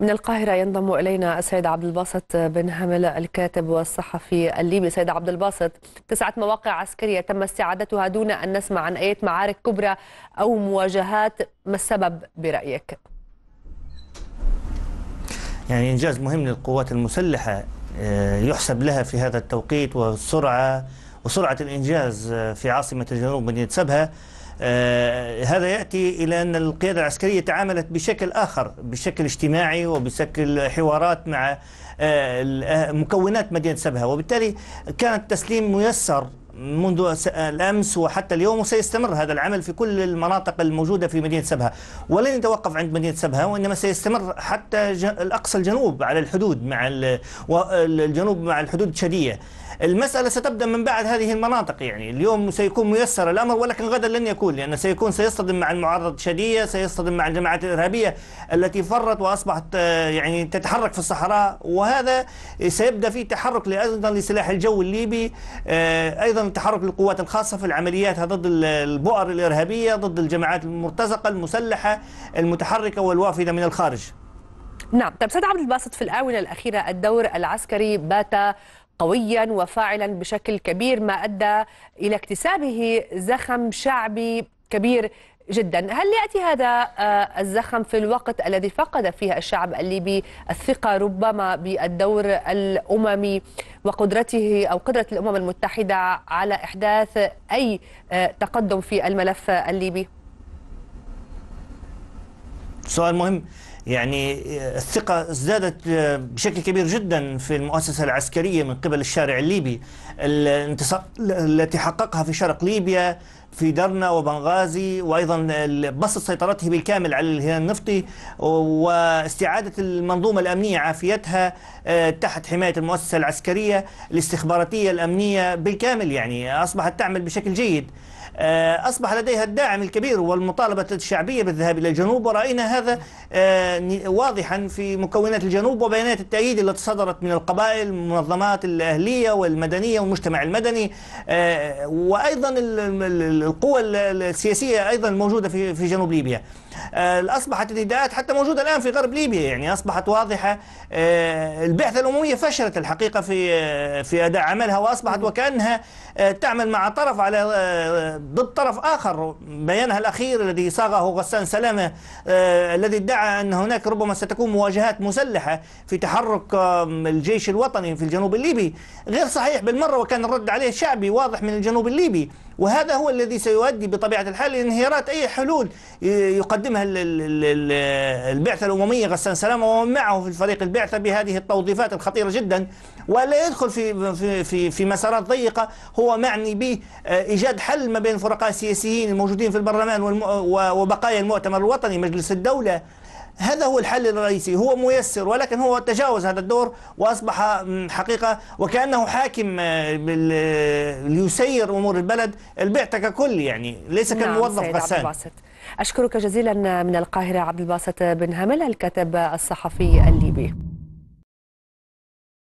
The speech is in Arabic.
من القاهرة ينضم إلينا السيد عبد الباسط بن همل الكاتب والصحفي الليبي سيد عبد الباسط تسعة مواقع عسكرية تم استعادتها دون أن نسمع عن أي معارك كبرى أو مواجهات ما السبب برأيك؟ يعني إنجاز مهم للقوات المسلحة آه، يحسب لها في هذا التوقيت والسرعة وسرعة الإنجاز آه، في عاصمة الجنوب مدينة سبها آه، هذا يأتي إلى أن القيادة العسكرية تعاملت بشكل آخر بشكل اجتماعي وبشكل حوارات مع آه، آه، مكونات مدينة سبها وبالتالي كان التسليم ميسر منذ الأمس وحتى اليوم وسيستمر هذا العمل في كل المناطق الموجودة في مدينة سبها ولن يتوقف عند مدينة سبها وإنما سيستمر حتى الأقصى الجنوب على الحدود مع الجنوب مع الحدود التشادية المسألة ستبدأ من بعد هذه المناطق يعني اليوم سيكون ميسر الأمر ولكن غدا لن يكون لأن سيكون سيصطدم مع المعارضة الشدية سيصطدم مع الجماعات الإرهابية التي فرت وأصبحت آه، يعني تتحرك في الصحراء وهذا سيبدأ في تحرك أيضا لسلاح الجو الليبي آه، أيضا ايضا تحرك القوات الخاصه في العمليات ضد البؤر الارهابيه ضد الجماعات المرتزقه المسلحه المتحركه والوافده من الخارج نعم طيب سيد عبد الباسط في الاونه الاخيره الدور العسكري بات قويا وفاعلا بشكل كبير ما ادى الى اكتسابه زخم شعبي كبير جدا هل يأتي هذا آه، الزخم في الوقت الذي فقد فيه الشعب الليبي الثقة ربما بالدور الأممي وقدرته أو قدرة الأمم المتحدة على إحداث أي آه، تقدم في الملف الليبي سؤال مهم يعني آه، الثقة ازدادت آه، بشكل كبير جدا في المؤسسة العسكرية من قبل الشارع الليبي التي حققها في شرق ليبيا في درنا وبنغازي وأيضا بسط سيطرته بالكامل على الهلال النفطي واستعادة المنظومة الأمنية عافيتها آه، تحت حماية المؤسسة العسكرية الاستخباراتية الأمنية بالكامل يعني أصبحت تعمل بشكل جيد أصبح لديها الداعم الكبير والمطالبة الشعبية بالذهاب إلى الجنوب ورأينا هذا يعني واضحا في مكونات الجنوب وبيانات التأييد التي صدرت من القبائل المنظمات الأهلية والمدنية والمجتمع المدني آه، وأيضا القوى السياسية أيضا الموجودة في في جنوب ليبيا آه، أصبحت النداءات حتى موجودة الآن في غرب ليبيا يعني أصبحت واضحة آه، البعثة الأممية فشلت الحقيقة في في أداء عملها وأصبحت وكأنها تعمل مع طرف على ضد طرف آخر بيانها الأخير الذي صاغه غسان سلامة الذي ادعى أنه هناك ربما ستكون مواجهات مسلحة في تحرك الجيش الوطني في الجنوب الليبي غير صحيح بالمرة وكان الرد عليه شعبي واضح من الجنوب الليبي وهذا هو الذي سيؤدي بطبيعة الحال لانهيارات أي حلول يقدمها البعثة الأممية غسان سلامة ومن معه في الفريق البعثة بهذه التوظيفات الخطيرة جدا ولا يدخل في في في, في مسارات ضيقة هو معني بإيجاد حل ما بين الفرقاء السياسيين الموجودين في البرلمان وبقايا المؤتمر الوطني مجلس الدولة هذا هو الحل الرئيسي هو ميسر ولكن هو تجاوز هذا الدور وأصبح حقيقة وكأنه حاكم آه، ليسير أمور البلد البعثة ككل يعني ليس نعم، كموظف غسان أشكرك جزيلا من القاهرة عبد الباسط بن همل الكاتب الصحفي الليبي